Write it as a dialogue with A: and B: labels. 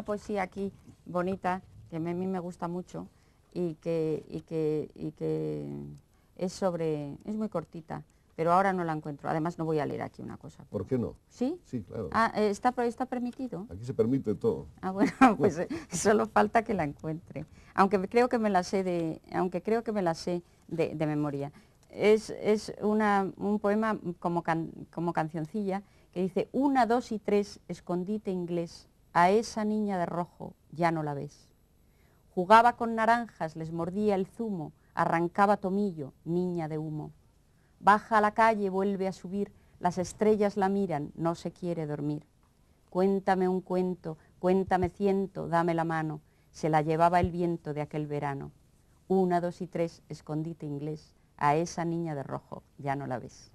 A: Ah, poesía aquí bonita, que a mí me gusta mucho y que, es sobre, es muy cortita, pero ahora no la encuentro. Además no voy a leer aquí una cosa. ¿Por qué no? ¿Sí?
B: Sí, claro. Ah,
A: eh, ¿está, está permitido. Aquí
B: se permite todo. Ah,
A: bueno, pues eh, solo falta que la encuentre. Aunque creo que me la sé de, aunque creo que me la sé de, de memoria. Es, es una, un poema como, can, como cancioncilla que dice, una, dos y tres, escondite inglés, a esa niña de rojo ya no la ves. Jugaba con naranjas, les mordía el zumo, arrancaba tomillo, niña de humo. Baja a la calle, vuelve a subir, las estrellas la miran, no se quiere dormir. Cuéntame un cuento, cuéntame ciento, dame la mano, se la llevaba el viento de aquel verano. Una, dos y tres, escondite inglés, a esa niña de rojo, ya no la ves.